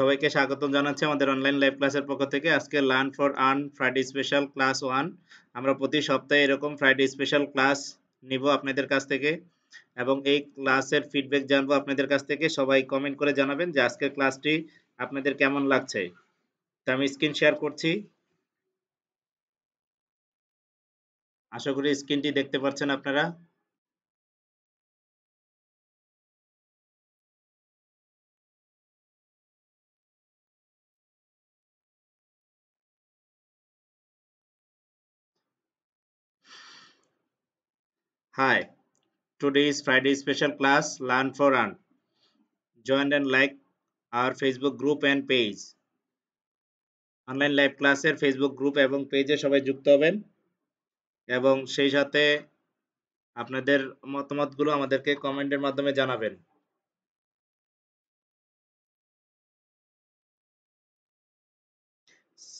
সবাইকে স্বাগত জানাচ্ছি আমাদের অনলাইন লাইভ ক্লাসের পক্ষ থেকে আজকে learn for earn Friday special class one আমরা প্রতি সপ্তাহে এরকম ফ্রাইডে স্পেশাল ক্লাস নিব আপনাদের কাছ থেকে এবং এই ক্লাসের ফিডব্যাক জানবো আপনাদের কাছ থেকে সবাই কমেন্ট করে জানাবেন যে আজকের ক্লাসটি আপনাদের কেমন লাগছে তা আমি স্ক্রিন শেয়ার করছি আশা করি স্ক্রিনটি দেখতে পাচ্ছেন আপনারা Hi, today is Friday special class Learn for Earn. Join and like our Facebook group and page. Online live ক্লাসের ফেসবুক গ্রুপ এবং পেজে সবাই যুক্ত হবেন এবং সেই সাথে আপনাদের মতামতগুলো আমাদেরকে কমেন্টের মাধ্যমে জানাবেন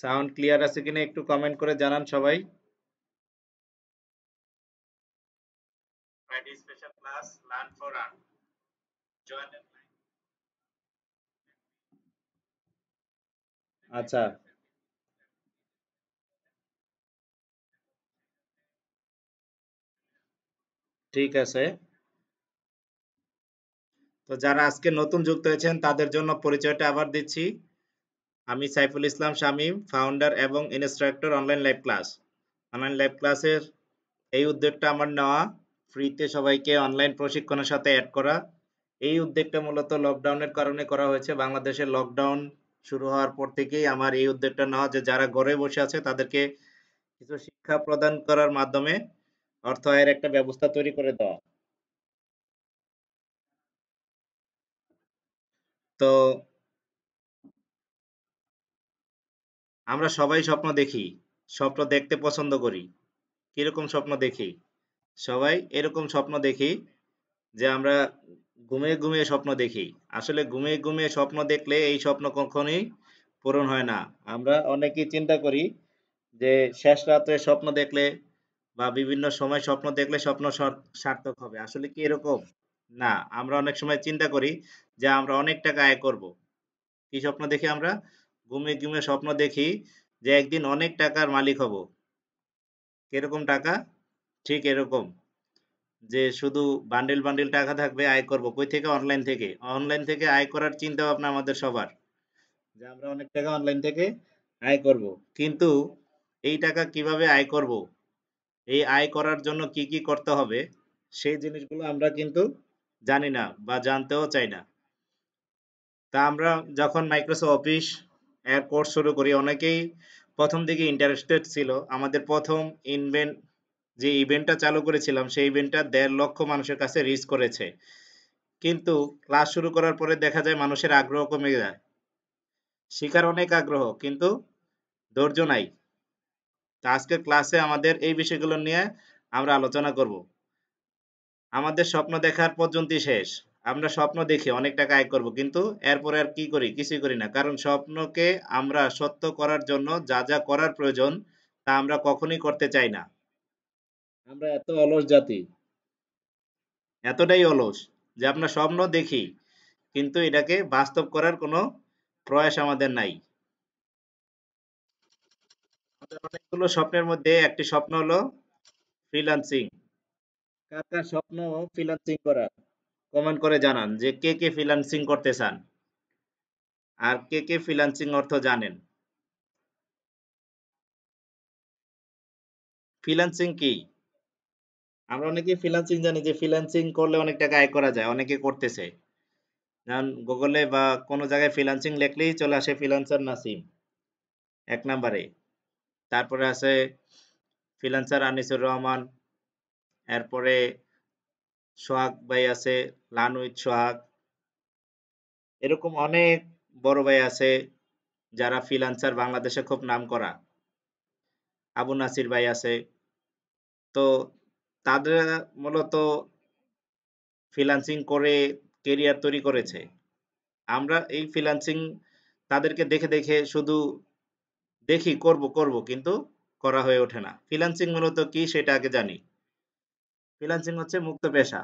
সাউন্ড ক্লিয়ার আছে কিনা একটু কমেন্ট করে জানান সবাই Friday special class Learn for Run. Join online. আচ্ছা ঠিক আছে তো যারা আজকে নতুন যুক্ত হয়েছেন তাদের জন্য পরিচয়টা আবার দিচ্ছি আমি সাইফুল ইসলাম শামীম ফাউন্ডার এবং instructor online live class online live ক্লাসের এই উদ্যোগটা আমার নেওয়া ফ্রিতে সবাইকে অনলাইন প্রশিক্ষণের সাথে অ্যাড করা এই উদ্যোগটা মূলত লকডাউনের কারণে করা হয়েছে বাংলাদেশে লকডাউন শুরু হওয়ার পর থেকেই আমার এই উদ্যোগটা নেওয়া যে যারা ঘরে বসে আছে তাদেরকে কিছু শিক্ষা প্রদান করার মাধ্যমে অর্থ আয়ের একটা ব্যবস্থা তৈরি করে দেওয়া তো আমরা সবাই স্বপ্ন দেখি স্বপ্ন দেখতে পছন্দ করি কিরকম স্বপ্ন দেখি সবাই এরকম স্বপ্ন দেখি যে আমরা ঘুমিয়ে ঘুমিয়ে স্বপ্ন দেখি আসলে ঘুমিয়ে ঘুমিয়ে স্বপ্ন দেখলে এই স্বপ্ন কখনই পূরণ হয় না আমরা অনেকেই চিন্তা করি যে শেষ রাত্রে স্বপ্ন দেখলে বা বিভিন্ন সময় স্বপ্ন দেখলে স্বপ্ন সার্থক হবে আসলে কি এরকম না আমরা অনেক সময় চিন্তা করি যে আমরা অনেক টাকা আয় করব কি স্বপ্ন দেখি আমরা ঘুমিয়ে ঘুমিয়ে স্বপ্ন দেখি যে একদিন অনেক টাকার মালিক হব কিরকম টাকা ঠিক এরকম যে শুধু বান্ডেল বান্ডেল টাকা থাকবে আয় করব কই থেকে অনলাইন থেকে অনলাইন থেকে আয় করার চিন্তা ভাবনা আমাদের সবার যে আমরা অনেক টাকা অনলাইন থেকে আয় করব কিন্তু এই টাকা কিভাবে আয় করব এই আয় করার জন্য কি কি করতে হবে সেই জিনিসগুলো আমরা কিন্তু জানি না বা জানতেও চাই না তা আমরা যখন মাইক্রোসফট অফিস এর কোর্স শুরু করি অনেকেই প্রথম দিকে ইন্টারেস্টেড ছিল আমাদের প্রথম ইনভেন্ট যে ইভেন্টটা চালু করেছিলাম সেই ইভেন্টটা দেড় লক্ষ মানুষের কাছে রিচ করেছে কিন্তু ক্লাস শুরু করার পরে দেখা যায় মানুষের আগ্রহ কমে যায় শিখার অনেক আগ্রহ কিন্তু ধৈর্য নাই তা আজকে ক্লাসে আমাদের এই বিষয়গুলো নিয়ে আমরা আলোচনা করব আমাদের স্বপ্ন দেখার পর্যন্তই শেষ আমরা স্বপ্ন দেখি অনেক টাকা আয় করব কিন্তু এরপরে আর কি করি কিছুই করি না কারণ স্বপ্নকে আমরা সত্য করার জন্য যা যা করার প্রয়োজন তা আমরা কখনোই করতে চাই না আমরা এত অলস জাতি এতটাই অলস যে আমরা স্বপ্ন দেখি কিন্তু এটাকে বাস্তব করার কোনো প্রয়াস আমাদের নাই অনেকগুলো স্বপ্নের মধ্যে একটি স্বপ্ন হলো ফ্রিলান্সিং কার কার স্বপ্ন ফ্রিলান্সিং করার কমেন্ট করে জানান যে কে কে ফ্রিলান্সিং করতে চান আর কে কে ফ্রিলান্সিং অর্থ জানেন ফ্রিলান্সিং কি আমরা অনেকে ফ্রিল্যান্সিং জানি যে ফ্রিল্যান্সিং করলে অনেক টাকা আয় করা যায় অনেকে করতেছে যেমন গুগলে বা কোনো জায়গায় ফ্রিল্যান্সিং লিখলেই চলে আসে ফ্রিল্যান্সার নাসিম এক নাম্বারে তারপরে আছে ফ্রিল্যান্সার আনিসুর রহমান এরপরে সোহাগ ভাই আছে লানুইত সোহাগ এরকম অনেক বড় ভাই আছে যারা ফ্রিল্যান্সার বাংলাদেশে খুব নাম করা আবু নাসির ভাই আছে তো তাদের মূলত ফ্রিলান্সিং করে কেরিয়ার তৈরি করেছে আমরা এই ফ্রিলান্সিং তাদেরকে দেখে দেখে শুধু দেখি করব করব কিন্তু করা হয়ে ওঠে না ফ্রিলান্সিং মূলত কি সেটা আগে জানি ফ্রিলান্সিং হচ্ছে মুক্ত পেশা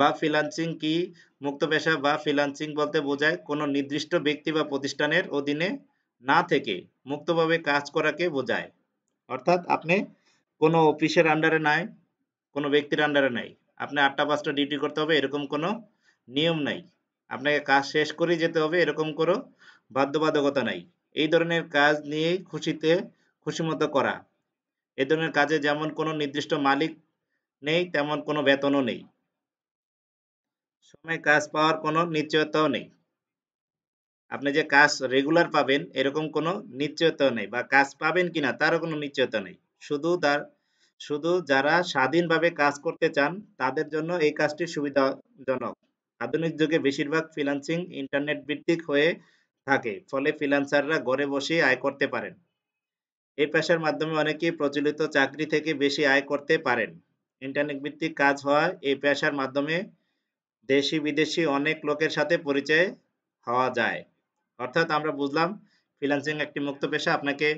বা ফ্রিলান্সিং কি মুক্ত পেশা বা ফ্রিলান্সিং বলতে বোঝায় কোনো নির্দিষ্ট ব্যক্তি বা প্রতিষ্ঠানের অধীনে না থেকে মুক্তভাবে কাজ করাকে বোঝায় অর্থাৎ আপনি কোনো অফিসের আন্ডারে নাই কোনো ব্যক্তির আন্ডারে নাই আপনি আটটা পাঁচটা ডিউটি করতে হবে এরকম কোনো নিয়ম নাই আপনাকে কাজ শেষ করে যেতে হবে এরকম কোনো বাধ্যবাধকতা নাই এই ধরনের কাজ নিয়ে খুশিতে খুশি মতো করা এ ধরনের কাজে যেমন কোনো নির্দিষ্ট মালিক নেই তেমন কোনো বেতনও নেই সময় কাজ পাওয়ার কোনো নিশ্চয়তাও নেই আপনি যে কাজ রেগুলার পাবেন এরকম কোনো নিশ্চয়তা নেই বা কাজ পাবেন কিনা তারও কোনো নিশ্চয়তা নেই শুধু তার শুধু যারা স্বাধীনভাবে কাজ করতে চান তাদের জন্য এই কাজটি সুবিধাজনক আধুনিক যুগে বেশিরভাগ ফ্রিলান্সিং ইন্টারনেট ভিত্তিক হয়ে থাকে ফলে ফ্রিলান্সাররা ঘরে বসে আয় করতে পারেন এই পেশার মাধ্যমে অনেকেই প্রচলিত চাকরি থেকে বেশি আয় করতে পারেন ইন্টারনেট ভিত্তিক কাজ হওয়া এই পেশার মাধ্যমে দেশি বিদেশি অনেক লোকের সাথে পরিচয় হওয়া যায় অর্থাৎ আমরা বুঝলাম ফ্রিলান্সিং একটি মুক্ত পেশা আপনাকে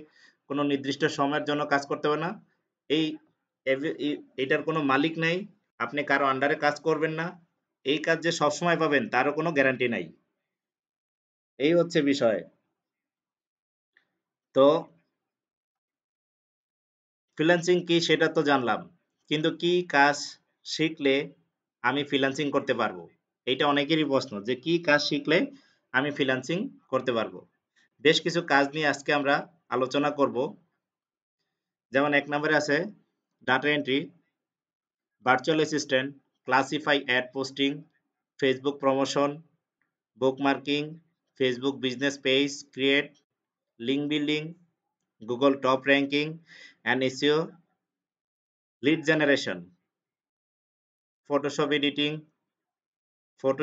কোনো নির্দিষ্ট সময়ের জন্য কাজ করতে হবে না এই এটার কোনো মালিক নাই আপনি কারো আন্ডারে কাজ করবেন না এই কাজ যে সবসময় পাবেন তারও কোনো গ্যারান্টি নাই এই হচ্ছে বিষয় তো ফ্রিল্যান্সিং কি সেটা তো জানলাম কিন্তু কি কাজ শিখলে আমি ফ্রিল্যান্সিং করতে পারবো এটা অনেকেরই প্রশ্ন যে কি কাজ শিখলে আমি ফ্রিল্যান্সিং করতে পারবো বেশ কিছু কাজ নিয়ে আজকে আমরা আলোচনা করব যেমন এক নম্বরে আছে data entry virtual assistant classify ad posting Facebook promotion bookmarking Facebook business page create link building Google top ranking and SEO lead generation Photoshop editing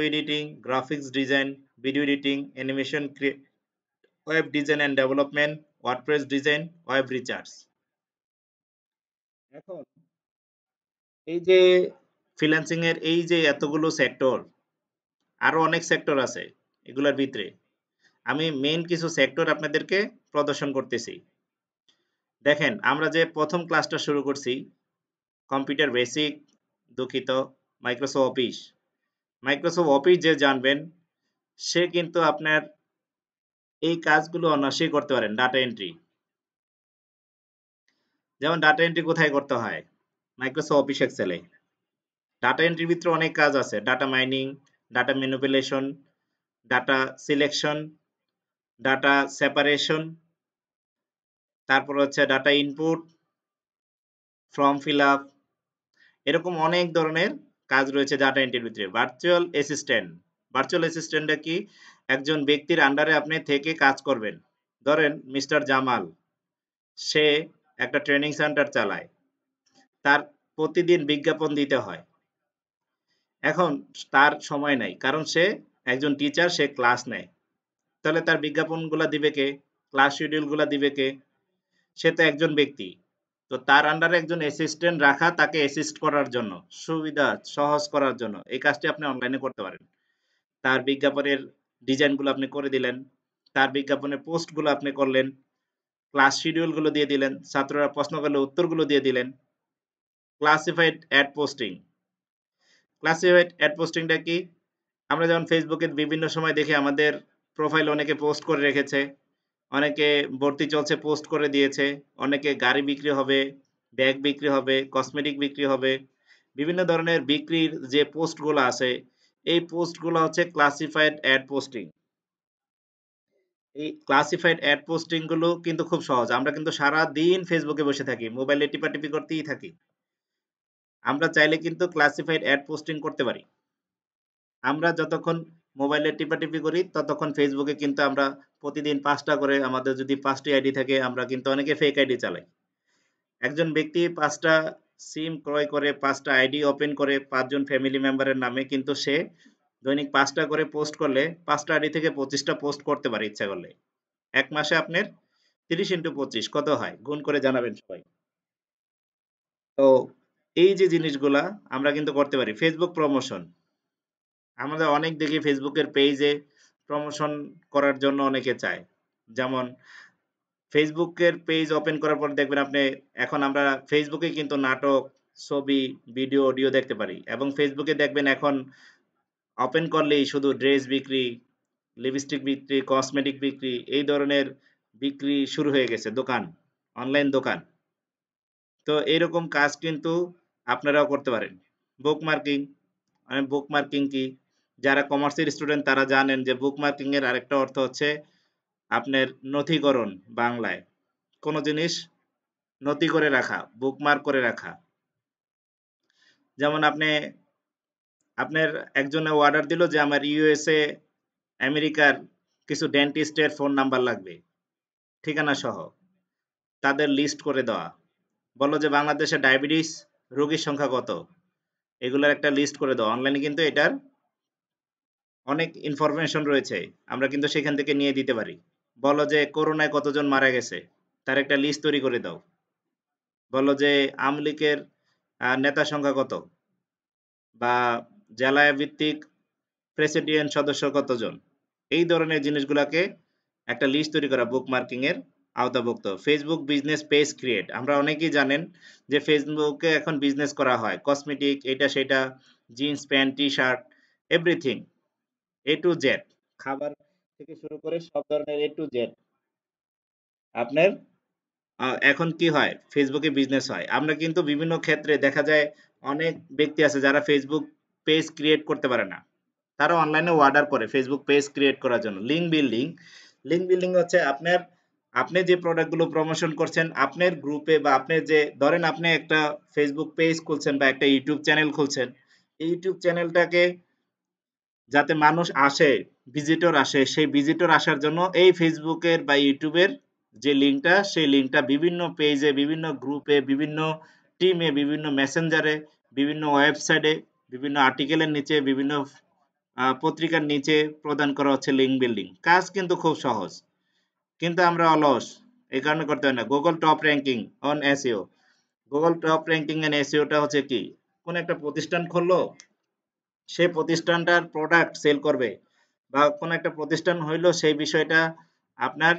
editing graphics design video editing animation animation, web design and development WordPress design web research এখন এই যে freelancing এর এই যে এতগুলো sector আরো অনেক sector আছে এগুলোর ভিতরে আমি মেইন কিছু সেক্টর আপনাদেরকে প্রদর্শন করতেছি দেখেন আমরা যে প্রথম ক্লাসটা শুরু করছি কম্পিউটার বেসিক দুঃখিত মাইক্রোসফট অফিস মাইক্রোসফট অফিস যে জানবেন সে কিন্তু আপনার এই কাজগুলো অনায়াসেই করতে পারেন ডাটা এন্ট্রি যেমন ডাটা এন্ট্রি কোথায় করতে হয় মাইক্রোসফট অফিস এক্সেলে ডাটা এন্ট্রির ভিতরে অনেক কাজ আছে data mining data manipulation data selection data separation তারপর হচ্ছে data input form fill up এরকম অনেক ধরনের কাজ রয়েছে ডাটা এন্ট্রির ভিতরে ভার্চুয়াল অ্যাসিস্ট্যান্ট ভার্চুয়াল অ্যাসিস্ট্যান্টটা কি একজন ব্যক্তির আন্ডারে আপনি থেকে কাজ করবেন ধরেন মিস্টার জামাল সে একটা ট্রেনিং সেন্টার চালায় তার প্রতিদিন বিজ্ঞাপন দিতে হয় এখন তার সময় নাই কারণ সে একজন টিচার সে ক্লাস নেয় তাহলে তার বিজ্ঞাপনগুলো দিবে কে ক্লাস শিডিউলগুলো দিবে কে সে তো একজন ব্যক্তি তো তার আন্ডারে একজন অ্যাসিস্ট্যান্ট রাখা তাকে অ্যাসিস্ট করার জন্য সুবিধা সহজ করার জন্য এই কাজটি আপনি অনলাইনে করতে পারেন তার বিজ্ঞাপনের ডিজাইনগুলো আপনি করে দিলেন তার বিজ্ঞাপনের পোস্টগুলো আপনি করলেন ক্লাস শিডিউলগুলো দিয়ে দিলেন ছাত্ররা প্রশ্ন করলে উত্তরগুলো দিয়ে দিলেন classified ad posting classified ad পোস্টিংটা কি আমরা যেমন ফেসবুকে বিভিন্ন সময় দেখি আমাদের প্রোফাইল অনেকে পোস্ট করে রেখেছে অনেকে ভর্তি চলছে পোস্ট করে দিয়েছে অনেকে গাড়ি বিক্রি হবে ব্যাগ বিক্রি হবে কসমেটিক বিক্রি হবে বিভিন্ন ধরনের বিক্রির যে পোস্টগুলো আছে এই পোস্টগুলো হচ্ছে ক্লাসিফাইড অ্যাড পোস্টিং এই ক্লাসিফাইড অ্যাড পোস্টিং গুলো কিন্তু খুব সহজ আমরা কিন্তু সারা দিন ফেসবুকে বসে থাকি মোবাইলে টিপাটিপি করতেই থাকি আমরা চাইলে কিন্তু ক্লাসিফাইড অ্যাড পোস্টিং করতে পারি আমরা যতক্ষণ মোবাইলে টিপাটিপি করি ততক্ষণ ফেসবুকে কিন্তু আমরা প্রতিদিন পাঁচটা করে আমাদের যদি পাঁচটি আইডি থাকে আমরা কিন্তু অনেকে ফেক আইডি চালাই একজন ব্যক্তি পাঁচটা সিম ক্রয় করে পাঁচটা আইডি ওপেন করে পাঁচজন ফ্যামিলি মেম্বারের নামে কিন্তু সে দৈনিক পাঁচটা করে পোস্ট করলে পাঁচটা আইডি থেকে পঁচিশটা পোস্ট করতে পারে ইচ্ছা করলে এক মাসে আপনার তিরিশ ইন্টু পঁচিশ কত হয় গুণ করে জানাবেন সবাই তো এই যে জিনিসগুলা আমরা কিন্তু করতে পারি ফেসবুক প্রমোশন আমাদের অনেক দেখি ফেসবুকের পেজে প্রমোশন করার জন্য অনেকে চায় যেমন ফেসবুকের পেজ ওপেন করার পর দেখবেন আপনি এখন আমরা ফেসবুকে কিন্তু নাটক ছবি ভিডিও অডিও দেখতে পারি এবং ফেসবুকে দেখবেন এখন ওপেন করলেই শুধু ড্রেস বিক্রি লিপস্টিক বিক্রি কসমেটিক বিক্রি এই ধরনের বিক্রি শুরু হয়ে গেছে দোকান অনলাইন দোকান তো এরকম কাজ কিন্তু আপনারাও করতে পারেন বুক মার্কিং মানে বুক মার্কিং কি যারা কমার্সের স্টুডেন্ট তারা জানেন যে বুক মার্কিংয়ের আরেকটা অর্থ হচ্ছে আপনার নথিকরণ বাংলায় কোনো জিনিস নথি করে রাখা বুকমার্ক করে রাখা যেমন আপনি আপনার একজনে অর্ডার দিল যে আমার ইউএসএ আমেরিকার কিছু ডেন্টিস্টের ফোন নাম্বার লাগবে ঠিকানা সহ তাদের লিস্ট করে দেওয়া বলো যে বাংলাদেশে ডায়াবেটিস রোগীর সংখ্যা কত এগুলোর একটা লিস্ট করে দেওয়া অনলাইনে কিন্তু এটার অনেক ইনফরমেশন রয়েছে আমরা কিন্তু সেখান থেকে নিয়ে দিতে পারি বলো যে করোনায় কতজন মারা গেছে তার একটা লিস্ট তৈরি করে দাও বলো যে আমলিকের নেতা সংখ্যা কত বা জেলায় ভিত্তিক প্রেসিডিয়েন্ট সদস্য কতজন এই ধরনের জিনিসগুলোকে একটা লিস্ট তৈরি করা বুক মার্কিংয়ের আওতাভুক্ত ফেসবুক বিজনেস পেজ ক্রিয়েট আমরা অনেকেই জানেন যে ফেসবুকে এখন বিজনেস করা হয় কসমেটিক এটা সেটা jeans pant T shirt everything A to Z খাবার থেকে শুরু করে সব ধরনের এ টু জেড আপনার এখন কি হয় ফেসবুকে বিজনেস হয় আমরা কিন্তু বিভিন্ন ক্ষেত্রে দেখা যায় অনেক ব্যক্তি আছে যারা ফেসবুক পেজ ক্রিয়েট করতে পারে না তারা অনলাইনে অর্ডার করে ফেসবুক পেজ ক্রিয়েট করার জন্য লিঙ্ক বিল্ডিং লিঙ্ক বিল্ডিং হচ্ছে আপনার আপনি যে প্রোডাক্টগুলো প্রমোশন করছেন আপনার গ্রুপে বা আপনি যে ধরেন আপনি একটা ফেসবুক পেজ খুলছেন বা একটা ইউটিউব চ্যানেল খুলছেন ইউটিউব চ্যানেলটাকে যাতে মানুষ আসে ভিজিটর আসে সেই ভিজিটর আসার জন্য এই ফেসবুকের বা ইউটিউবের যে লিঙ্কটা সেই লিঙ্কটা বিভিন্ন পেজে বিভিন্ন গ্রুপে বিভিন্ন টিমে বিভিন্ন মেসেঞ্জারে বিভিন্ন ওয়েবসাইটে বিভিন্ন আর্টিকেলের নিচে বিভিন্ন পত্রিকার নিচে প্রদান করা হচ্ছে লিঙ্ক বিল্ডিং কাজ কিন্তু খুব সহজ কিন্তু আমরা অলস এই কারণে করতে হয় না Google top ranking on SEO Google top ranking and এসিওটা হচ্ছে কি কোন একটা প্রতিষ্ঠান খুললো সে প্রতিষ্ঠানটার প্রোডাক্ট সেল করবে বা কোনো একটা প্রতিষ্ঠান হইলো সেই বিষয়টা আপনার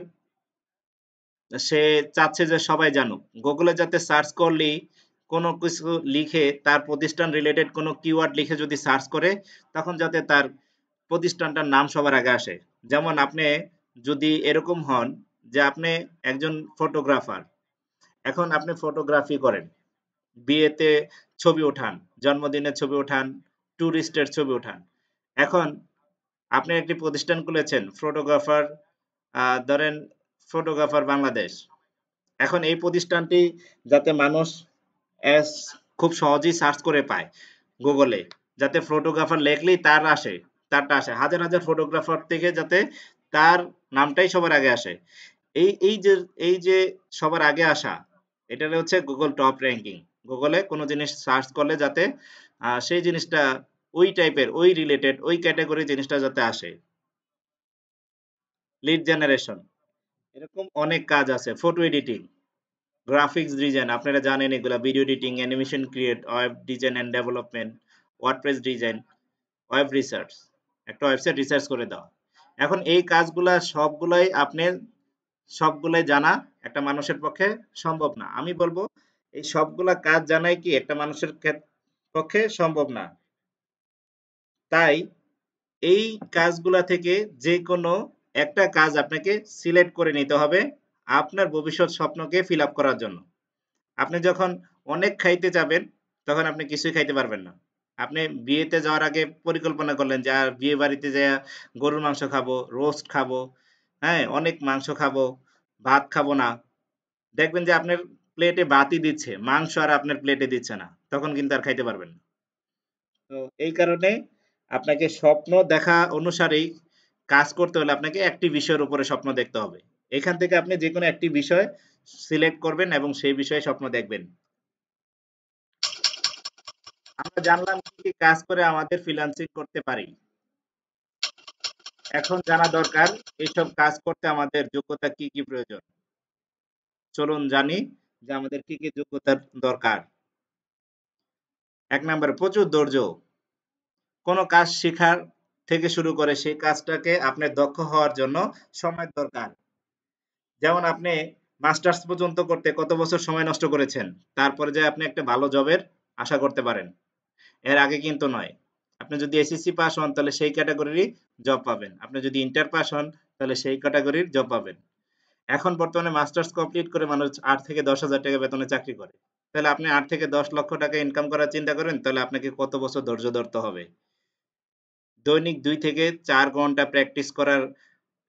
সে চাচ্ছে যে সবাই জানুক গুগলে যাতে সার্চ করলেই কোনো কিছু লিখে তার প্রতিষ্ঠান রিলেটেড কোনো কিওয়ার্ড লিখে যদি সার্চ করে তখন যাতে তার প্রতিষ্ঠানটার নাম সবার আগে আসে যেমন আপনি যদি এরকম হন যে আপনি একজন ফটোগ্রাফার এখন আপনি ফটোগ্রাফি করেন বিয়েতে ছবি ওঠান জন্মদিনে ছবি ওঠান ট্যুরিস্টের ছবি উঠান এখন আপনি একটি প্রতিষ্ঠান খুলেছেন ফটোগ্রাফার ধরেন ফটোগ্রাফার বাংলাদেশ এখন এই প্রতিষ্ঠানটি যাতে মানুষ খুব সহজেই সার্চ করে পায় গুগলে যাতে ফটোগ্রাফার লেখলেই তার আসে তারটা আসে হাজার হাজার ফটোগ্রাফার থেকে যাতে তার নামটাই সবার আগে আসে এই এই যে এই যে সবার আগে আসা এটা হচ্ছে গুগল টপ র্যাঙ্কিং গুগলে কোনো জিনিস সার্চ করলে যাতে সেই জিনিসটা ওই টাইপের ওই রিলেটেড ওই ক্যাটাগরি জিনিসটা যাতে আসে লিড জেনারেশন এরকম অনেক কাজ আছে ফটো এডিটিং গ্রাফিক্স ডিজাইন আপনারা জানেন এগুলো video editing animation create web design and development WordPress design web research একটা ওয়েবসাইট রিসার্চ করে দাও এখন এই কাজগুলা সবগুলাই আপনি সবগুলাই জানা একটা মানুষের পক্ষে সম্ভব না আমি বলবো এই সবগুলা কাজ জানাই কি একটা মানুষের ক্ষেত্রে পক্ষে সম্ভব না তাই এই কাজগুলা থেকে যে কোনো একটা কাজ আপনাকে সিলেক্ট করে নিতে হবে আপনার ভবিষ্যৎ স্বপ্নকে ফিল করার জন্য আপনি যখন অনেক খাইতে যাবেন তখন আপনি কিছুই খাইতে পারবেন না আপনি বিয়েতে যাওয়ার আগে পরিকল্পনা করলেন যে আর বিয়ে বাড়িতে যে গরুর মাংস খাবো রোস্ট খাবো হ্যাঁ অনেক মাংস খাবো ভাত খাবো না দেখবেন যে আপনার প্লেটে বাতি দিচ্ছে মাংস আর আপনার প্লেটে দিচ্ছে না তখন কিন্তু আর খাইতে পারবেন না তো এই কারণে আপনাকে স্বপ্ন দেখা অনুসারেই কাজ করতে হলে আপনাকে একটি বিষয়ের উপরে স্বপ্ন দেখতে হবে এখান থেকে আপনি যে কোনো একটি বিষয় সিলেক্ট করবেন এবং সেই বিষয়ে স্বপ্ন দেখবেন আমরা জানলাম কি কাজ করে আমাদের ফ্রিল্যান্সিং করতে পারি এখন জানা দরকার এইসব কাজ করতে আমাদের যোগ্যতা কি কি প্রয়োজন চলুন জানি যে আমাদের কি কি যোগ্যতার দরকার এক নম্বরে প্রচুর ধৈর্য কোনো কাজ শেখার থেকে শুরু করে সেই কাজটাকে আপনার দক্ষ হওয়ার জন্য সময় দরকার যেমন আপনি মাস্টার্স পর্যন্ত করতে কত বছর সময় নষ্ট করেছেন তারপরে যে আপনি একটা ভালো জবের আশা করতে পারেন এর আগে কিন্তু নয় আপনি যদি এসএসসি পাস হন তাহলে সেই ক্যাটাগরির জব পাবেন আপনি যদি ইন্টার পাস হন তাহলে সেই ক্যাটাগরির জব পাবেন এখন বর্তমানে মাস্টার্স কমপ্লিট করে মানুষ আট থেকে দশ হাজার টাকা বেতনে চাকরি করে তাহলে আপনি আট থেকে দশ লক্ষ টাকা ইনকাম করার চিন্তা করেন তাহলে আপনাকে কত বছর ধৈর্য ধরতে হবে দৈনিক দুই থেকে চার ঘন্টা প্র্যাকটিস করার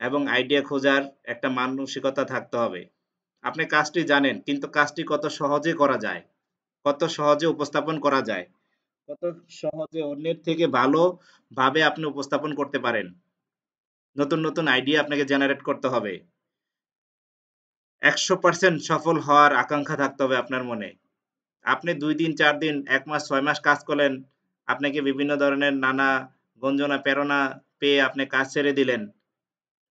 এবং আইডিয়া খোঁজার একটা মানসিকতা থাকতে হবে আপনি কাজটি জানেন কিন্তু কাজটি কত সহজে করা যায় কত সহজে উপস্থাপন করা যায় কত সহজে অন্যের থেকে ভালোভাবে আপনি উপস্থাপন করতে পারেন নতুন নতুন আইডিয়া আপনাকে জেনারেট করতে হবে একশো পার্সেন্ট সফল হওয়ার আকাঙ্ক্ষা থাকতে হবে আপনার মনে আপনি দুই দিন চার দিন এক মাস ছয় মাস কাজ করলেন আপনাকে বিভিন্ন ধরনের নানা গঞ্জনা প্রেরণা পেয়ে আপনি কাজ ছেড়ে দিলেন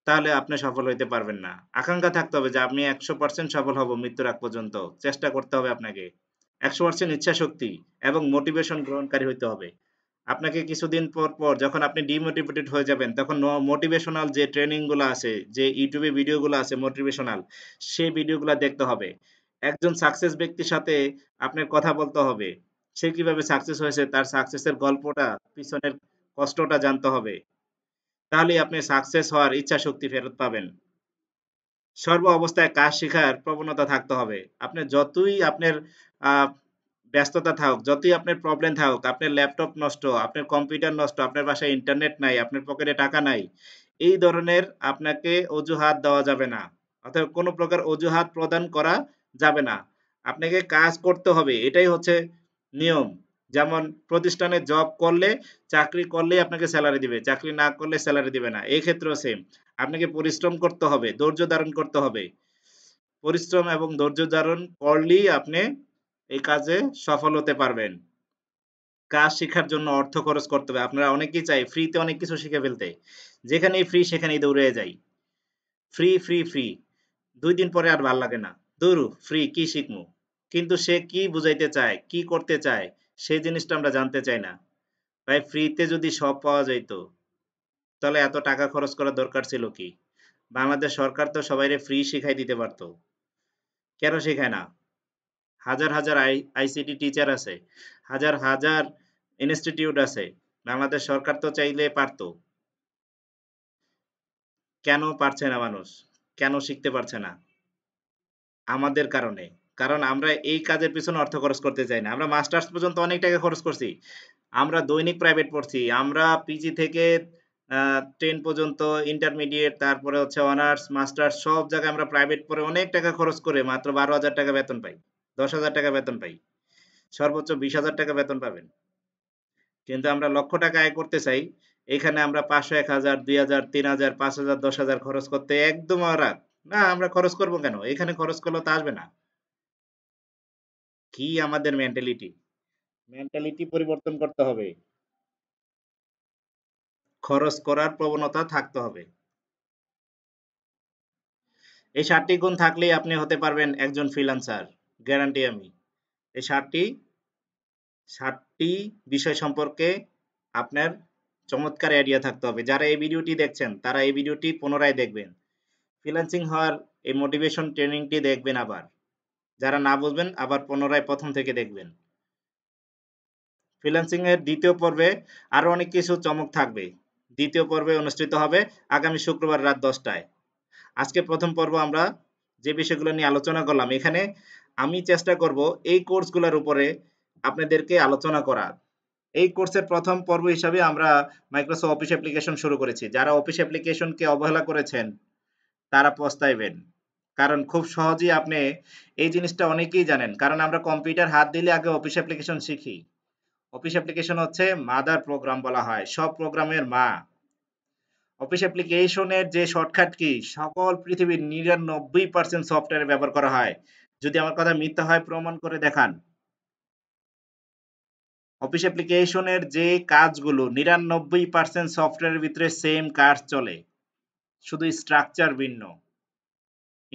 তাহলে আপনি সফল হইতে পারবেন না আকাঙ্ক্ষা থাকতে হবে যে আমি একশো পার্সেন্ট সফল হব মৃত্যুর আগ পর্যন্ত চেষ্টা করতে হবে আপনাকে একশো পার্সেন্ট ইচ্ছা শক্তি এবং মোটিভেশন গ্রহণকারী হইতে হবে আপনাকে কিছুদিন পর পর যখন আপনি ডিমোটিভেটেড হয়ে যাবেন তখন মোটিভেশনাল যে ট্রেনিংগুলো আছে যে ইউটিউবে ভিডিওগুলো আছে মোটিভেশনাল সেই ভিডিওগুলো দেখতে হবে একজন সাকসেস ব্যক্তির সাথে আপনার কথা বলতে হবে সে কিভাবে সাকসেস হয়েছে তার সাকসেসের গল্পটা পিছনের কষ্টটা জানতে হবে তাহলে আপনি সাকসেস হওয়ার ইচ্ছা শক্তি ফেরত পাবেন সর্ব অবস্থায় কাজ শেখার প্রবণতা থাকতে হবে আপনি যতই আপনার ব্যস্ততা থাকুক যতই আপনার প্রবলেম থাকুক আপনার ল্যাপটপ নষ্ট আপনার কম্পিউটার নষ্ট আপনার বাসায় ইন্টারনেট নাই আপনার পকেটে টাকা নাই এই ধরনের আপনাকে অজুহাত দেওয়া যাবে না অর্থাৎ কোনো প্রকার অজুহাত প্রদান করা যাবে না আপনাকে কাজ করতে হবে এটাই হচ্ছে নিয়ম যেমন প্রতিষ্ঠানে জব করলে চাকরি করলে আপনাকে স্যালারি দিবে চাকরি না করলে স্যালারি দিবে না এই ক্ষেত্রেও সেম আপনাকে পরিশ্রম করতে হবে ধৈর্য ধারণ করতে হবে পরিশ্রম এবং ধৈর্য ধারণ করলেই আপনি এই কাজে সফল হতে পারবেন কাজ শেখার জন্য অর্থ খরচ করতে হবে আপনারা অনেকেই চাই ফ্রিতে অনেক কিছু শিখে ফেলতে যেখানেই ফ্রি সেখানেই দৌড়ে যাই ফ্রি ফ্রি ফ্রি দুই দিন পরে আর ভাল লাগে না দৌড়ু ফ্রি কি শিখমু কিন্তু সে কি বুঝাইতে চায় কি করতে চায় সেই জিনিসটা আমরা জানতে চাই না ভাই ফ্রিতে যদি সব পাওয়া যাইতো তাহলে এত টাকা খরচ করার দরকার ছিল কি বাংলাদেশ সরকার তো সবাই ফ্রি শিখাই দিতে পারত কেন শেখায় না হাজার হাজার আই আইসিটি টিচার আছে হাজার হাজার ইনস্টিটিউট আছে বাংলাদেশ সরকার তো চাইলে পারত কেন পারছে না মানুষ কেন শিখতে পারছে না আমাদের কারণে কারণ আমরা এই কাজের পিছনে অর্থ খরচ করতে চাই না আমরা মাস্টার্স পর্যন্ত অনেক টাকা খরচ করছি আমরা দৈনিক প্রাইভেট পড়ছি আমরা পিজি থেকে টেন পর্যন্ত ইন্টারমিডিয়েট তারপরে হচ্ছে অনার্স মাস্টার্স সব জায়গায় আমরা প্রাইভেট পড়ে অনেক টাকা খরচ করে মাত্র বারো হাজার টাকা বেতন পাই দশ হাজার টাকা বেতন পাই সর্বোচ্চ বিশ হাজার টাকা বেতন পাবেন কিন্তু আমরা লক্ষ টাকা আয় করতে চাই এখানে আমরা পাঁচশো এক হাজার দুই হাজার তিন হাজার পাঁচ হাজার দশ হাজার খরচ করতে একদম রাত না আমরা খরচ করব কেন এখানে খরচ করলে তো আসবে না কি আমাদের মেন্টালিটি মেন্টালিটি পরিবর্তন করতে হবে খরচ করার প্রবণতা থাকতে হবে এই সাতটি গুণ থাকলেই আপনি হতে পারবেন একজন ফ্রিলান্সার গ্যারান্টি আমি এই সাতটি সাতটি বিষয় সম্পর্কে আপনার চমৎকার আইডিয়া থাকতে হবে যারা এই ভিডিওটি দেখছেন তারা এই ভিডিওটি পুনরায় দেখবেন ফ্রিল্যান্সিং হওয়ার এই মোটিভেশন ট্রেনিংটি দেখবেন আবার যারা না বুঝবেন আবার পুনরায় প্রথম থেকে দেখবেন ফ্রিল্যান্সিং এর দ্বিতীয় পর্বে আরও অনেক কিছু চমক থাকবে দ্বিতীয় পর্বে অনুষ্ঠিত হবে আগামী শুক্রবার রাত দশটায় আজকে প্রথম পর্ব আমরা যে বিষয়গুলো নিয়ে আলোচনা করলাম এখানে আমি চেষ্টা করব এই কোর্সগুলোর উপরে আপনাদেরকে আলোচনা করা এই কোর্সের প্রথম পর্ব হিসাবে আমরা মাইক্রোসফট অফিস অ্যাপ্লিকেশন শুরু করেছি যারা অফিস অ্যাপ্লিকেশনকে অবহেলা করেছেন তারা পস্তাইবেন কারণ খুব সহজেই আপনি এই জিনিসটা অনেকেই জানেন কারণ আমরা কম্পিউটার হাত দিলে আগে অফিস অ্যাপ্লিকেশন শিখি অফিস অ্যাপ্লিকেশন হচ্ছে মাদার প্রোগ্রাম বলা হয় সব প্রোগ্রামের মা অফিস অ্যাপ্লিকেশনের যে শর্টকাট কি সকল পৃথিবীর নিরানব্বই পার্সেন্ট সফটওয়্যার ব্যবহার করা হয় যদি আমার কথা মিথ্যা হয় প্রমাণ করে দেখান অফিস অ্যাপ্লিকেশনের যে কাজগুলো নিরানব্বই পার্সেন্ট সফটওয়্যারের ভিতরে সেম কাজ চলে শুধু স্ট্রাকচার ভিন্ন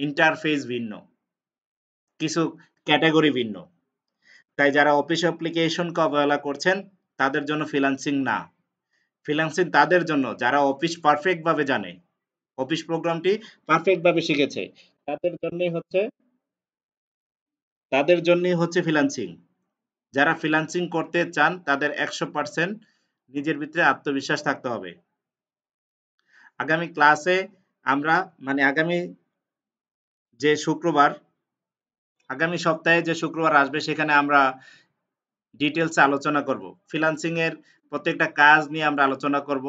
ইন্টারফেস ভিন্ন কিছু ক্যাটাগরি ভিন্ন তাই যারা অফিস অ্যাপ্লিকেশনকে অবহেলা করছেন তাদের জন্য ফ্রিলান্সিং না ফ্রিলান্সিং তাদের জন্য যারা অফিস পারফেক্টভাবে জানে অফিস প্রোগ্রামটি পারফেক্টভাবে শিখেছে তাদের জন্যই হচ্ছে তাদের জন্যই হচ্ছে ফ্রিলান্সিং যারা ফ্রিলান্সিং করতে চান তাদের একশো পার্সেন্ট নিজের ভিতরে আত্মবিশ্বাস থাকতে হবে আগামী ক্লাসে আমরা মানে আগামী যে শুক্রবার আগামী সপ্তাহে যে শুক্রবার আসবে সেখানে আমরা ডিটেলসে আলোচনা করব ফ্রিলান্সিং এর প্রত্যেকটা কাজ নিয়ে আমরা আলোচনা করব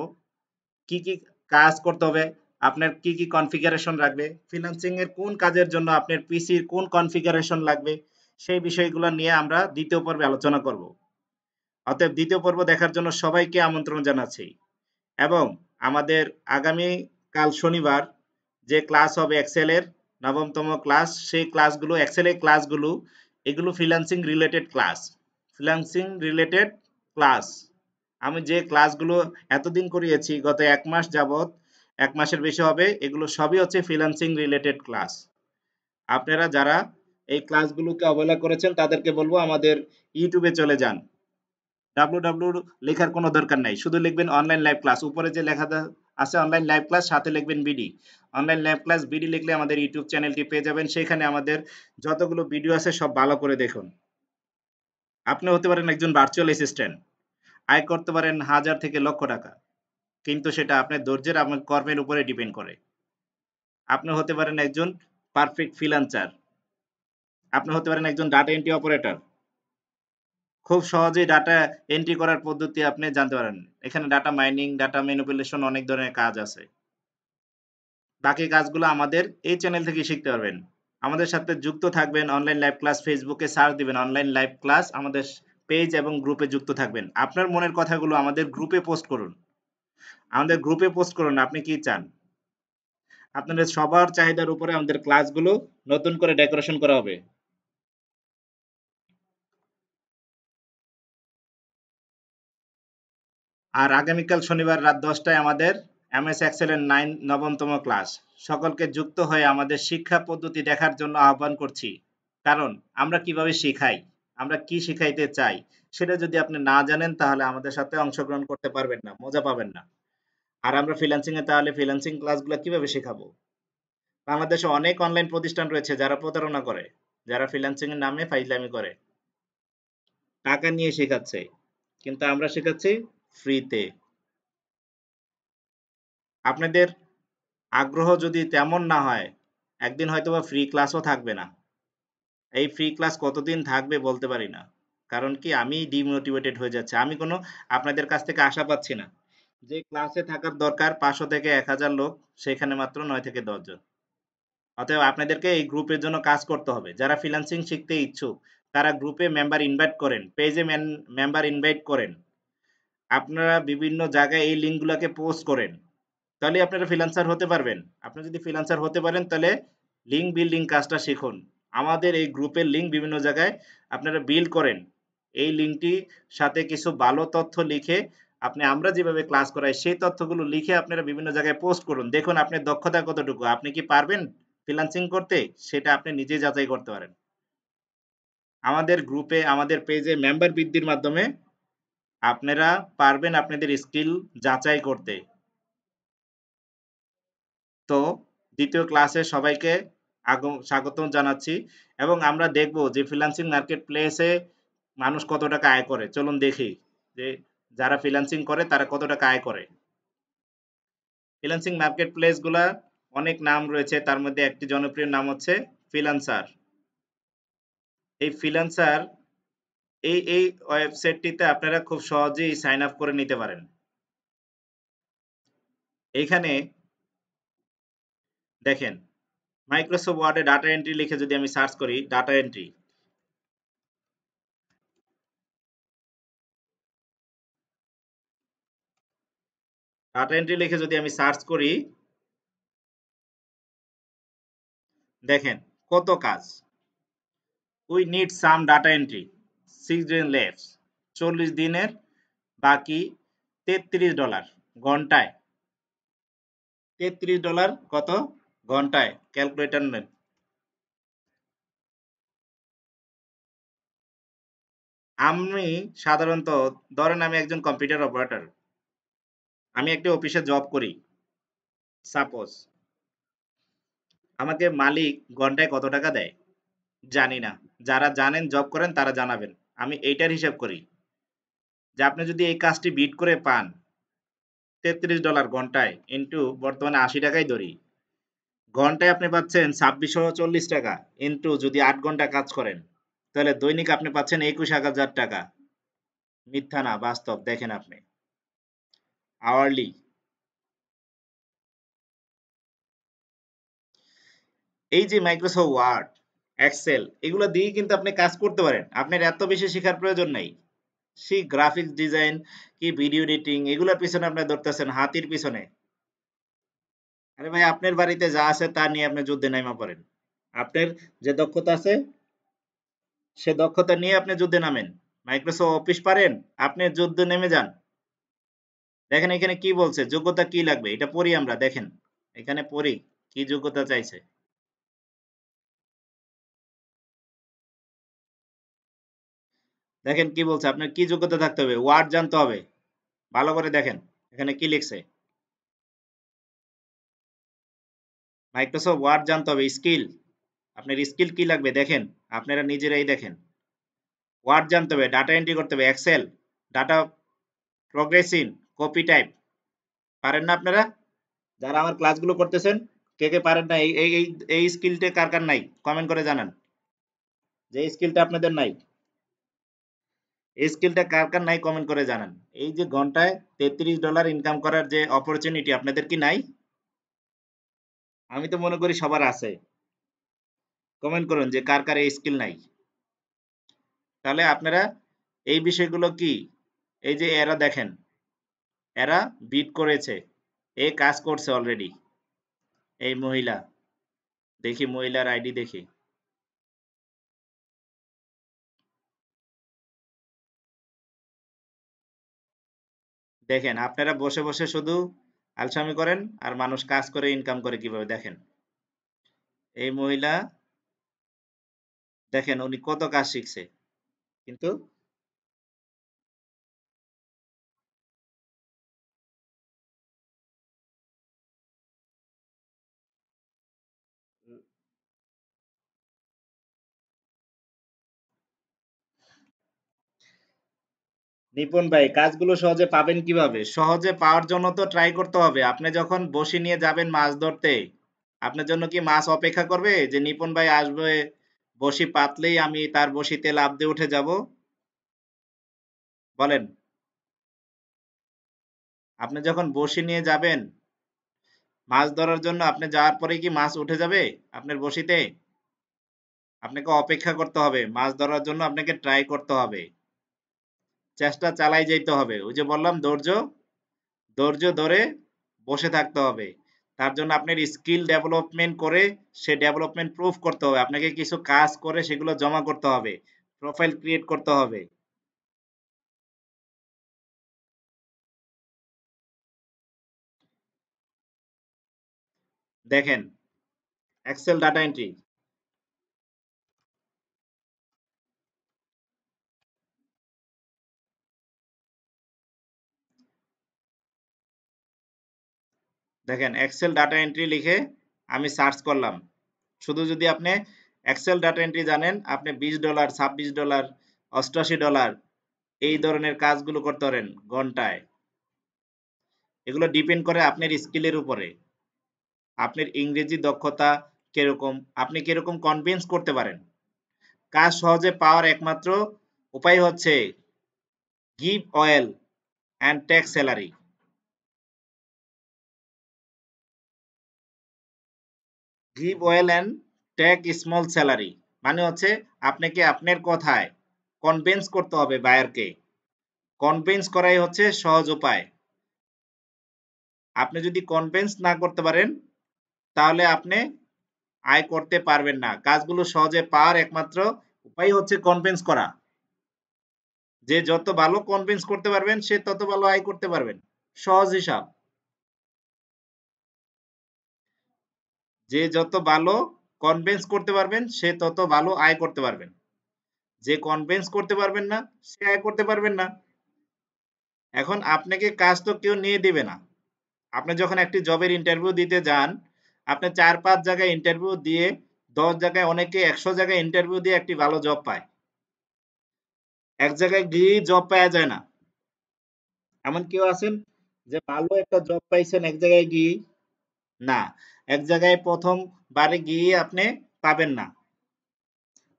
কি কি কাজ করতে হবে আপনার কি কি কনফিগারেশন লাগবে ফ্রিলান্সিং এর কোন কাজের জন্য আপনার পিসির কোন কনফিগারেশন লাগবে সেই বিষয়গুলো নিয়ে আমরা দ্বিতীয় পর্বে আলোচনা করব অতএব দ্বিতীয় পর্ব দেখার জন্য সবাইকে আমন্ত্রণ জানাচ্ছি এবং আমাদের আগামী কাল শনিবার যে ক্লাস হবে এক্সেলের নবমতম ক্লাস সেই ক্লাসগুলো এক্সেলের ক্লাসগুলো এগুলো freelancing related class freelancing related class আমি যে ক্লাসগুলো এতদিন করিয়েছি গত এক মাস যাবত এক মাসের বেশি হবে এগুলো সবই হচ্ছে ফ্রিল্যান্সিং রিলেটেড ক্লাস আপনারা যারা এই ক্লাসগুলোকে অবহেলা করেছেন তাদেরকে বলবো আমাদের ইউটিউবে চলে যান ডাব্লু ডাব্লু লেখার কোনো দরকার নাই শুধু লিখবেন অনলাইন লাইভ ক্লাস উপরে যে লেখা আছে অনলাইন লাইভ ক্লাস সাথে লিখবেন BD online live class BD লিখলে আমাদের ইউটিউব চ্যানেলটি পেয়ে যাবেন সেখানে আমাদের যতগুলো ভিডিও আছে সব ভালো করে দেখুন আপনি হতে পারেন একজন ভার্চুয়াল অ্যাসিস্ট্যান্ট আয় করতে পারেন হাজার থেকে লক্ষ টাকা কিন্তু সেটা আপনার ধৈর্যের আপনার কর্মের উপরে ডিপেন্ড করে আপনি হতে পারেন একজন পারফেক্ট ফিলান্সার আপনি হতে পারেন একজন ডাটা এন্ট্রি অপারেটর খুব সহজেই ডাটা এন্ট্রি করার পদ্ধতি আপনি জানতে পারেন এখানে ডাটা মাইনিং ডাটা ম্যানিপুলেশন অনেক ধরনের কাজ আছে বাকি কাজগুলো আমাদের এই চ্যানেল থেকে শিখতে পারবেন আমাদের সাথে যুক্ত থাকবেন অনলাইন লাইভ ক্লাস ফেসবুকে সার্চ দিবেন অনলাইন লাইভ ক্লাস আমাদের পেজ এবং গ্রুপে যুক্ত থাকবেন আপনার মনের কথাগুলো আমাদের গ্রুপে পোস্ট করুন আমাদের গ্রুপে পোস্ট করুন আপনি কি চান আপনাদের সবার চাহিদার উপরে আমাদের ক্লাসগুলো নতুন করে ডেকোরেশন করা হবে আর আগামীকাল শনিবার রাত দশটায় আমাদের এম এস এক্সেলের নাইন নবমতম ক্লাস সকলকে যুক্ত হয়ে আমাদের শিক্ষা পদ্ধতি দেখার জন্য আহ্বান করছি কারণ আমরা কিভাবে শিখাই আমরা কি শিখাইতে চাই সেটা যদি আপনি না জানেন তাহলে আমাদের সাথে অংশগ্রহণ করতে পারবেন না মজা পাবেন না আর আমরা ফ্রিল্যান্সিংয়ে তাহলে ফ্রিল্যান্সিং ক্লাসগুলো কিভাবে শেখাবো বাংলাদেশে অনেক অনলাইন প্রতিষ্ঠান রয়েছে যারা প্রতারণা করে যারা ফ্রিল্যান্সিং এর নামে ফাইজলামি করে টাকা নিয়ে শেখাচ্ছে কিন্তু আমরা শেখাচ্ছি ফ্রিতে আপনাদের আগ্রহ যদি তেমন না হয় একদিন হয়তো বা ফ্রি ক্লাসও থাকবে না এই ফ্রি ক্লাস কতদিন থাকবে বলতে পারি না কারণ কি আমি ডিমোটিভেটেড হয়ে যাচ্ছে আমি কোনো আপনাদের কাছ থেকে আশা পাচ্ছি না যে ক্লাসে থাকার দরকার পাঁচশো থেকে এক হাজার লোক সেখানে মাত্র নয় থেকে দশজন অতএব আপনাদেরকে এই গ্রুপের জন্য কাজ করতে হবে যারা ফ্রিলান্সিং শিখতে ইচ্ছুক তারা গ্রুপে মেম্বার ইনভাইট করেন পেজে মেম্বার ইনভাইট করেন আপনারা বিভিন্ন জায়গায় এই লিঙ্কগুলোকে পোস্ট করেন তাহলে আপনারা ফিলান্সার হতে পারবেন আপনারা যদি ফিলান্সার হতে পারেন তাহলে লিঙ্ক বিল্ডিং কাজটা শিখুন আমাদের এই গ্রুপের লিঙ্ক বিভিন্ন জায়গায় আপনারা বিল্ড করেন এই লিঙ্কটি সাথে কিছু ভালো তথ্য লিখে আপনি আমরা যেভাবে ক্লাস করাই সেই তথ্যগুলো লিখে আপনারা বিভিন্ন জায়গায় পোস্ট করুন দেখুন আপনার দক্ষতা কতটুকু আপনি কি পারবেন ফ্রিলান্সিং করতে সেটা আপনি নিজে যাচাই করতে পারেন আমাদের গ্রুপে আমাদের পেজে মেম্বার বৃদ্ধির মাধ্যমে আপনারা পারবেন আপনাদের স্কিল যাচাই করতে তো দ্বিতীয় ক্লাসে সবাইকে স্বাগতম জানাচ্ছি এবং আমরা দেখব যে ফ্রিলান্সিং মার্কেট প্লেসে মানুষ কত টাকা আয় করে চলুন দেখি যে যারা ফ্রিলান্সিং করে তারা কত টাকা আয় করে ফ্রিলান্সিং মার্কেট প্লেসগুলা অনেক নাম রয়েছে তার মধ্যে একটি জনপ্রিয় নাম হচ্ছে ফ্রিলান্সার এই ফ্রিলান্সার এই এই ওয়েবসাইটটিতে আপনারা খুব সহজেই সাইন আপ করে নিতে পারেন এখানে দেখেন মাইক্রোসফট ওয়ার্ডে ডাটা এন্ট্রি লিখে যদি আমি সার্চ করি ডাটা এন্ট্রি ডাটা এন্ট্রি লিখে যদি আমি সার্চ করি দেখেন কত কাজ we need some data entry six then leaves চল্লিশ দিনের বাকি তেত্রিশ ডলার ঘন্টায় তেত্রিশ ডলার কত ঘন্টায় নেন আমি সাধারণত ধরেন আমি একজন কম্পিউটার অপারেটর আমি একটি অফিসে জব করি সাপোজ আমাকে মালিক ঘন্টায় কত টাকা দেয় জানি না যারা জানেন জব করেন তারা জানাবেন আমি এইটার হিসাব করি যে আপনি যদি এই কাজটি বিট করে পান তেত্রিশ ডলার ঘন্টায় ইন্টু বর্তমানে আশি টাকাই ধরি ঘন্টায় আপনি পাচ্ছেন ছাব্বিশশো চল্লিশ টাকা ইন্টু যদি আট ঘন্টা কাজ করেন তাহলে দৈনিক আপনি পাচ্ছেন একুশ হাজার টাকা মিথ্যা না বাস্তব দেখেন আপনি আওয়ারলি এই যে মাইক্রোসফট ওয়ার্ড এক্সেল এগুলো দিয়ে কিন্তু আপনি কাজ করতে পারেন আপনার এত বেশি শেখার প্রয়োজন নাই সেই গ্রাফিক্স ডিজাইন কি ভিডিও এডিটিং এগুলোর পিছনে আপনি ধরতেছেন হাতির পিছনে আরে ভাই আপনার বাড়িতে যা আছে তা নিয়ে আপনি যুদ্ধে নামা পড়েন আপনার যে দক্ষতা আছে সে দক্ষতা নিয়ে আপনি যুদ্ধে নামেন মাইক্রোসফট অফিস পারেন আপনি যুদ্ধে নেমে যান দেখেন এখানে কি বলছে যোগ্যতা কি লাগবে এটা পড়ি আমরা দেখেন এখানে পড়ি কি যোগ্যতা চাইছে দেখেন কি বলছে আপনার কি যোগ্যতা থাকতে হবে ওয়ার্ড জানতে হবে ভালো করে দেখেন এখানে কি লিখছে মাইক্রোসফট ওয়ার্ড জানতে হবে স্কিল আপনার স্কিল কি লাগবে দেখেন আপনারা নিজেরাই দেখেন ওয়ার্ড জানতে হবে ডাটা এন্ট্রি করতে হবে Excel data processing copy type পারেন না আপনারা যারা আমার ক্লাসগুলো করতেছেন কে কে পারেন না এই এই স্কিলটা কার কার নাই কমেন্ট করে জানান যে স্কিলটা আপনাদের নাই এই স্কিলটা কার কার নাই কমেন্ট করে জানান এই যে ঘন্টায় তেত্রিশ ডলার ইনকাম করার যে অপরচুনিটি আপনাদের কি নাই আমি তো মনে করি সবার আছে কমেন্ট করুন যে কার কার এই স্কিল নাই তাহলে আপনারা এই বিষয়গুলো কি এই যে এরা দেখেন এরা বিট করেছে এ কাজ করছে অলরেডি এই মহিলা দেখি মহিলার আইডি দেখি দেখেন আপনারা বসে বসে শুধু আলসামি করেন আর মানুষ কাজ করে ইনকাম করে কিভাবে দেখেন এই মহিলা দেখেন উনি কত কাজ শিখছে কিন্তু রিপন ভাই কাজগুলো সহজে পাবেন কিভাবে সহজে পাওয়ার জন্য তো ট্রাই করতে হবে আপনি যখন বসে নিয়ে যাবেন মাছ ধরতে আপনার জন্য কি মাছ অপেক্ষা করবে যে নিপন ভাই আসবে বসি পাতলেই আমি তার বসিতে লাভ দিয়ে উঠে যাব বলেন আপনি যখন বসি নিয়ে যাবেন মাছ ধরার জন্য আপনি যাওয়ার পরে কি মাছ উঠে যাবে আপনার বসিতে আপনাকে অপেক্ষা করতে হবে মাছ ধরার জন্য আপনাকে ট্রাই করতে হবে চেষ্টা চালাই যেতে হবে ওই যে বললাম ধৈর্য ধৈর্য ধরে বসে থাকতে হবে তার জন্য আপনার স্কিল ডেভেলপমেন্ট করে সে ডেভেলপমেন্ট প্রুফ করতে হবে আপনাকে কিছু কাজ করে সেগুলো জমা করতে হবে প্রোফাইল ক্রিয়েট করতে হবে দেখেন এক্সেল ডাটা এন্ট্রি দেখেন এক্সেল ডাটা এন্ট্রি লিখে আমি সার্চ করলাম শুধু যদি আপনি এক্সেল ডাটা এন্ট্রি জানেন আপনি বিশ ডলার ছাব্বিশ ডলার অষ্টআশি ডলার এই ধরনের কাজগুলো করতে পারেন ঘন্টায় এগুলো ডিপেন্ড করে আপনার স্কিলের উপরে আপনার ইংরেজি দক্ষতা কিরকম আপনি কিরকম কনভিন্স করতে পারেন কাজ সহজে পাওয়ার একমাত্র উপায় হচ্ছে give oil and tax salary give well and take small salary মানে হচ্ছে আপনাকে আপনার কথায় কনভিন্স করতে হবে বায়ারকে কনভিন্স করাই হচ্ছে সহজ উপায় আপনি যদি কনভিন্স না করতে পারেন তাহলে আপনি আয় করতে পারবেন না কাজগুলো সহজে পাওয়ার একমাত্র উপায় হচ্ছে কনভিন্স করা যে যত ভালো কনভিন্স করতে পারবেন সে তত ভালো আয় করতে পারবেন সহজ হিসাব যে যত ভালো কনভেন্স করতে পারবেন সে তত ভালো আয় করতে পারবেন যে কনভেন্স করতে পারবেন না সে আয় করতে পারবেন না এখন আপনাকে কাজ তো কেউ নিয়ে দিবে না আপনি যখন একটি জবের ইন্টারভিউ দিতে যান আপনি চার পাঁচ জায়গায় ইন্টারভিউ দিয়ে দশ জায়গায় অনেকে একশো জায়গায় ইন্টারভিউ দিয়ে একটি ভালো জব পায় এক জায়গায় গিয়েই জব পাওয়া যায় না এমন কেউ আছেন যে ভালো একটা জব পাইছেন এক জায়গায় গিয়ে না এক জায়গায় প্রথম বারে গিয়ে আপনি পাবেন না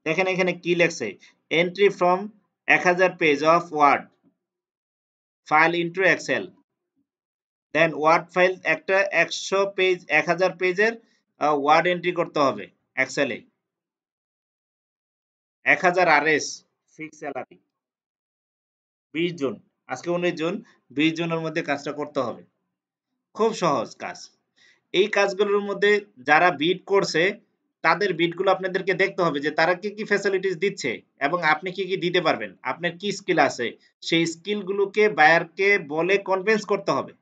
দেখেন এখানে কি লেখছে এন্ট্রি ফ্রম এক হাজার page of word file into Excel then word file একটা একশো পেজ এক হাজার পেজের ওয়ার্ড এন্ট্রি করতে হবে এক্সেলে এক হাজার আর এস ফিক্স স্যালারি বিশ জুন আজকে উনিশ জুন বিশ জুনের মধ্যে কাজটা করতে হবে খুব সহজ কাজ এই কাজগুলোর মধ্যে যারা বিড করছে তাদের বিটগুলো আপনাদেরকে দেখতে হবে যে তারা কি কি ফ্যাসিলিটিস দিচ্ছে এবং আপনি কি কি দিতে পারবেন আপনার কি স্কিল আছে সেই স্কিলগুলোকে বায়ারকে বলে কনভিন্স করতে হবে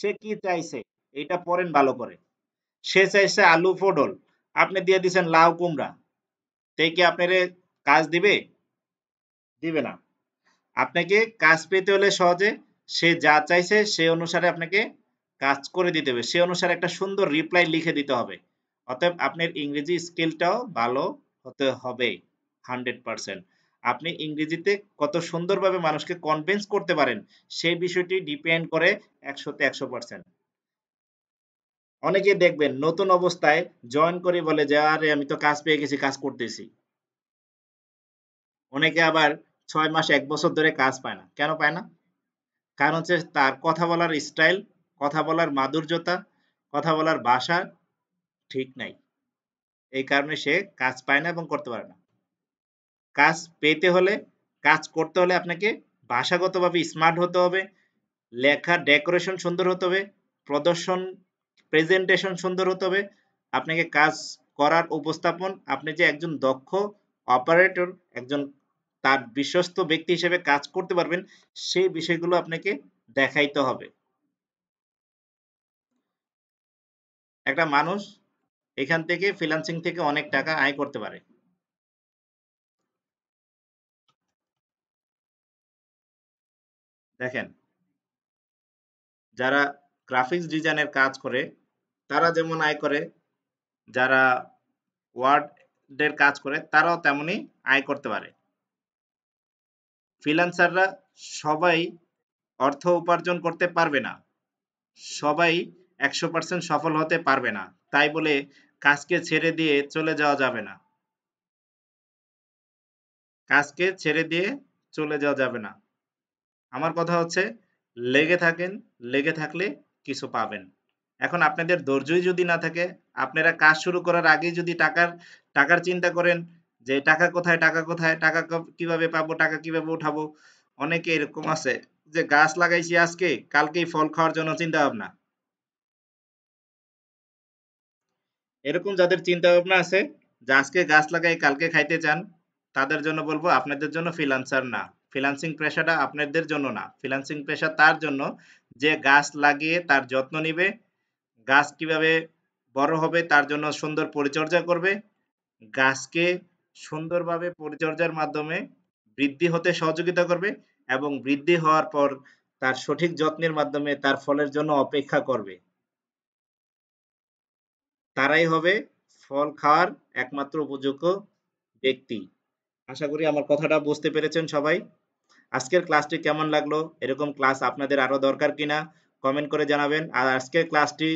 সে কি চাইছে এটা পড়েন ভালো করে সে চাইছে আলু পটল আপনি দিয়ে দিচ্ছেন লাউ কুমড়া তে কি আপনার কাজ দিবে দিবে না আপনাকে কাজ পেতে হলে সহজে সে যা চাইছে সে অনুসারে আপনাকে কাজ করে দিতে হবে সে অনুসারে একটা সুন্দর রিপ্লাই লিখে দিতে হবে অতএব আপনার ইংরেজি স্কিলটাও ভালো হতে হবে হান্ড্রেড পারসেন্ট আপনি ইংরেজিতে কত সুন্দরভাবে মানুষকে কনভিন্স করতে পারেন সেই বিষয়টি ডিপেন্ড করে একশোতে একশো পারসেন্ট অনেকে দেখবেন নতুন অবস্থায় জয়েন করে বলে যে আরে আমি তো কাজ পেয়ে গেছি কাজ করতেছি অনেকে আবার ছয় মাস এক বছর ধরে কাজ পায় না কেন পায় না কারণ হচ্ছে তার কথা বলার স্টাইল কথা বলার মাধুর্যতা কথা বলার ভাষা ঠিক নাই এই কারণে সে কাজ পায় না এবং করতে পারে না কাজ পেতে হলে কাজ করতে হলে আপনাকে ভাষাগতভাবে স্মার্ট হতে হবে লেখা ডেকোরেশন সুন্দর হতে হবে প্রদর্শন প্রেজেন্টেশন সুন্দর হতে হবে আপনাকে কাজ করার উপস্থাপন আপনি যে একজন দক্ষ অপারেটর একজন তার বিশ্বস্ত ব্যক্তি হিসেবে কাজ করতে পারবেন সেই বিষয়গুলো আপনাকে দেখাইতে হবে একটা মানুষ এখান থেকে ফ্রিলান্সিং থেকে অনেক টাকা আয় করতে পারে দেখেন যারা গ্রাফিক্স ডিজাইনের কাজ করে তারা যেমন আয় করে যারা ওয়ার্ডের কাজ করে তারাও তেমনি আয় করতে পারে ফ্রিলান্সাররা সবাই অর্থ উপার্জন করতে পারবে না সবাই একশো পার্সেন্ট সফল হতে পারবে না তাই বলে কাজকে ছেড়ে দিয়ে চলে যাওয়া যাবে না কাজকে ছেড়ে দিয়ে চলে যাওয়া যাবে না আমার কথা হচ্ছে লেগে থাকেন লেগে থাকলে কিছু পাবেন এখন আপনাদের ধৈর্যই যদি না থাকে আপনারা কাজ শুরু করার আগেই যদি টাকার টাকার চিন্তা করেন যে টাকা কোথায় টাকা কোথায় টাকা কিভাবে পাবো টাকা কিভাবে উঠাবো অনেকে এরকম আছে যে গাছ লাগাইছি আজকে কালকেই ফল খাওয়ার জন্য চিন্তা ভাবনা এরকম যাদের চিন্তা ভাবনা আছে যে আজকে গাছ লাগাই কালকে খাইতে চান তাদের জন্য বলবো আপনাদের জন্য ফিলান্সার না ফিলান্সিং পেশাটা আপনাদের জন্য না ফিলান্সিং পেশা তার জন্য যে গাছ লাগিয়ে তার যত্ন নিবে গাছ কিভাবে বড় হবে তার জন্য সুন্দর পরিচর্যা করবে গাছকে সুন্দরভাবে পরিচর্যার মাধ্যমে বৃদ্ধি হতে সহযোগিতা করবে এবং বৃদ্ধি হওয়ার পর তার সঠিক যত্নের মাধ্যমে তার ফলের জন্য অপেক্ষা করবে তারাই হবে ফল খাওয়ার একমাত্র উপযোগ্য ব্যক্তি আশা করি আমার কথাটা বুঝতে পেরেছেন সবাই আজকের ক্লাসটি কেমন লাগলো এরকম ক্লাস আপনাদের আরও দরকার কিনা কমেন্ট করে জানাবেন আর আজকের ক্লাসটি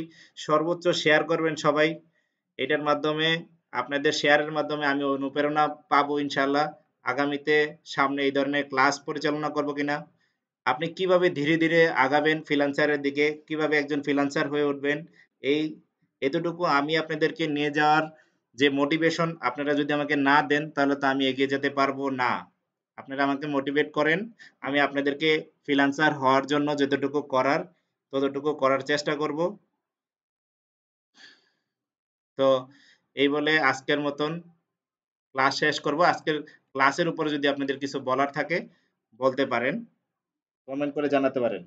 সর্বোচ্চ শেয়ার করবেন সবাই এটার মাধ্যমে আপনাদের শেয়ারের মাধ্যমে আমি অনুপ্রেরণা পাবো ইনশাল্লাহ আগামীতে সামনে এই ধরনের ক্লাস পরিচালনা করব কিনা আপনি কিভাবে ধীরে ধীরে আগাবেন ফিলান্সারের দিকে কিভাবে একজন ফ্রিলান্সার হয়ে উঠবেন এই এতটুকু আমি আপনাদেরকে নিয়ে যাওয়ার যে মোটিভেশন আপনারা যদি আমাকে না দেন তাহলে তো আমি এগিয়ে যেতে পারবো না আপনারা আমাকে মোটিভেট করেন আমি আপনাদেরকে ফিলান্সার হওয়ার জন্য যতটুকু করার ততটুকু করার চেষ্টা করব তো এই বলে আজকের মতন ক্লাস শেষ করব আজকের ক্লাসের উপরে যদি আপনাদের কিছু বলার থাকে বলতে পারেন কমেন্ট করে জানাতে পারেন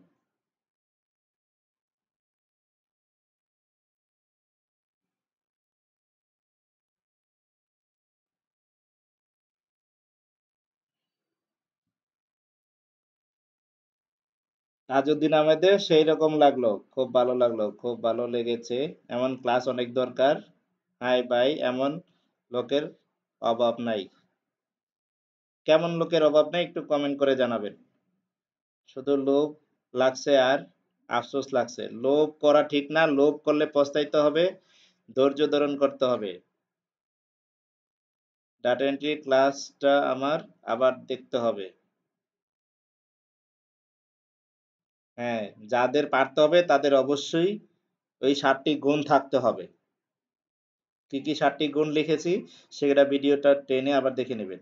তাজউদ্দিন আহমেদের সেই রকম লাগলো খুব ভালো লাগলো খুব ভালো লেগেছে এমন ক্লাস অনেক দরকার হাই বাই এমন লোকের অভাব নাই কেমন লোকের অভাব নাই একটু কমেন্ট করে জানাবেন শুধু লোভ লাগছে আর আফসোস লাগছে লোভ করা ঠিক না লোভ করলে পস্তাইতে হবে ধৈর্য ধারণ করতে হবে ডাটা এন্ট্রি ক্লাসটা আমার আবার দেখতে হবে হ্যাঁ যাদের পারতে হবে তাদের অবশ্যই ওই সাতটি গুণ থাকতে হবে কি কি সাতটি গুণ লিখেছি সেটা ভিডিওটা টেনে আবার দেখে নেবেন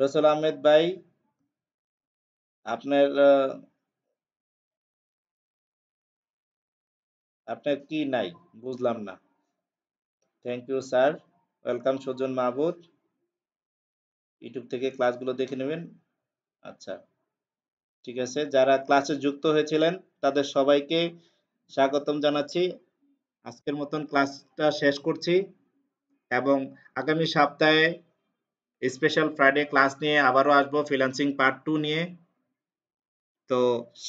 রসুল আহমেদ ভাই আপনার আপনার কি নাই বুঝলাম না thank you sir welcome Sujan Mahbud YouTube থেকে ক্লাসগুলো দেখে নেবেন আচ্ছা ঠিক আছে যারা ক্লাসে যুক্ত হয়েছিলেন তাদের সবাইকে স্বাগতম জানাচ্ছি আজকের মতন ক্লাসটা শেষ করছি এবং আগামী সপ্তাহে স্পেশাল ফ্রাইডে ক্লাস নিয়ে আবারও আসবো ফ্রিল্যান্সিং পার্ট টু নিয়ে তো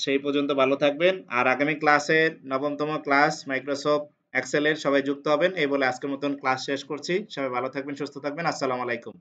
সেই পর্যন্ত ভালো থাকবেন আর আগামী ক্লাসে নবমতম ক্লাস মাইক্রোসফট এক্সেলের সবাই যুক্ত হবেন এই বলে আজকের মতন ক্লাস শেষ করছি সবাই ভালো থাকবেন সুস্থ থাকবেন আসসালামু আলাইকুম